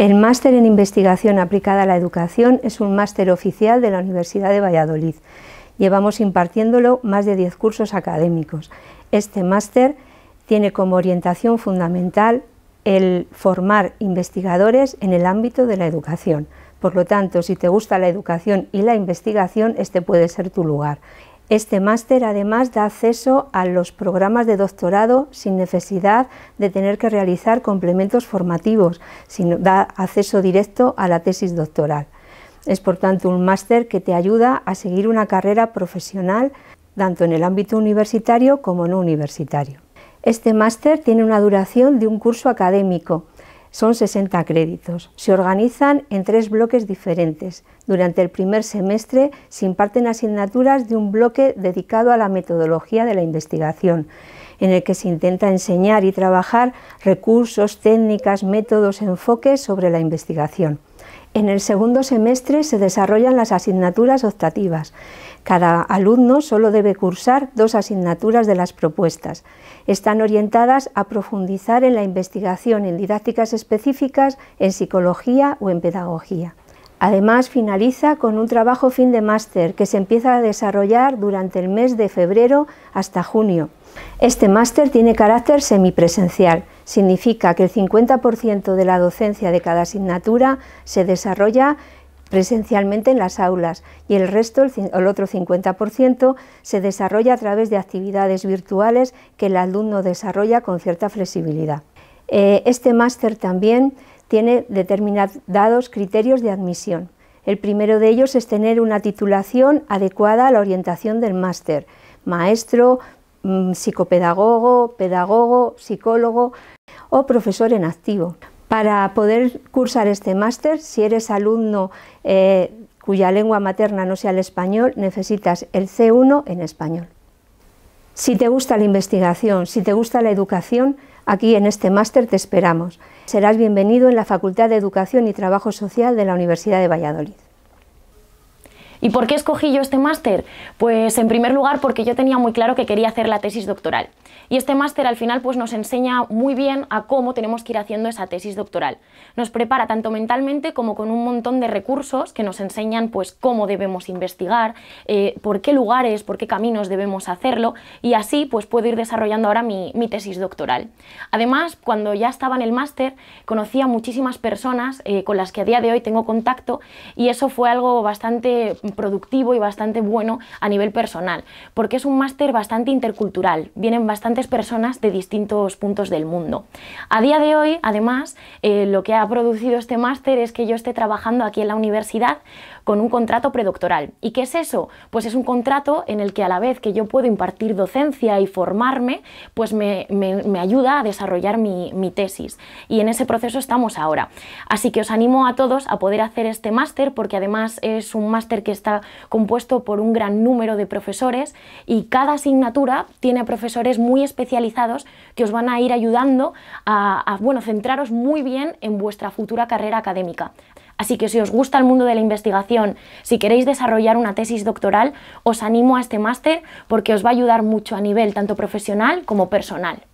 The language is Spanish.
El máster en investigación aplicada a la educación es un máster oficial de la Universidad de Valladolid. Llevamos impartiéndolo más de 10 cursos académicos. Este máster tiene como orientación fundamental el formar investigadores en el ámbito de la educación. Por lo tanto, si te gusta la educación y la investigación, este puede ser tu lugar. Este máster además da acceso a los programas de doctorado sin necesidad de tener que realizar complementos formativos, sino da acceso directo a la tesis doctoral. Es por tanto un máster que te ayuda a seguir una carrera profesional tanto en el ámbito universitario como no universitario. Este máster tiene una duración de un curso académico son 60 créditos. Se organizan en tres bloques diferentes. Durante el primer semestre se imparten asignaturas de un bloque dedicado a la metodología de la investigación, en el que se intenta enseñar y trabajar recursos, técnicas, métodos, enfoques sobre la investigación. En el segundo semestre se desarrollan las asignaturas optativas, cada alumno solo debe cursar dos asignaturas de las propuestas. Están orientadas a profundizar en la investigación en didácticas específicas, en psicología o en pedagogía. Además, finaliza con un trabajo fin de máster que se empieza a desarrollar durante el mes de febrero hasta junio. Este máster tiene carácter semipresencial. Significa que el 50% de la docencia de cada asignatura se desarrolla presencialmente en las aulas y el resto, el, otro 50%, se desarrolla a través de actividades virtuales que el alumno desarrolla con cierta flexibilidad. Eh, este máster también tiene determinados criterios de admisión. El primero de ellos es tener una titulación adecuada a la orientación del máster, maestro, mm, psicopedagogo, pedagogo, psicólogo o profesor en activo. Para poder cursar este máster, si eres alumno eh, cuya lengua materna no sea el español, necesitas el C1 en español. Si te gusta la investigación, si te gusta la educación, aquí en este máster te esperamos. Serás bienvenido en la Facultad de Educación y Trabajo Social de la Universidad de Valladolid. ¿Y por qué escogí yo este máster? Pues en primer lugar porque yo tenía muy claro que quería hacer la tesis doctoral. Y este máster al final pues nos enseña muy bien a cómo tenemos que ir haciendo esa tesis doctoral. Nos prepara tanto mentalmente como con un montón de recursos que nos enseñan pues cómo debemos investigar, eh, por qué lugares, por qué caminos debemos hacerlo y así pues puedo ir desarrollando ahora mi, tesis doctoral. Además, cuando ya estaba en el máster conocía a muchísimas personas eh, con las que a día de hoy tengo contacto y eso fue algo bastante productivo y bastante bueno a nivel personal, porque es un máster bastante intercultural, vienen bastantes personas de distintos puntos del mundo. A día de hoy, además, eh, lo que ha producido este máster es que yo esté trabajando aquí en la universidad con un contrato predoctoral. ¿Y qué es eso? Pues es un contrato en el que a la vez que yo puedo impartir docencia y formarme, pues me, ayuda a desarrollar mi, mi tesis. Y en ese proceso estamos ahora. Así que os animo a todos a poder hacer este máster porque además es un máster que está compuesto por un gran número de profesores y cada asignatura tiene profesores muy especializados que os van a ir ayudando a, centraros muy bien en vuestra futura carrera académica. Así que si os gusta el mundo de la investigación, si queréis desarrollar una tesis doctoral, os animo a este máster porque os va a ayudar mucho a nivel tanto profesional como personal.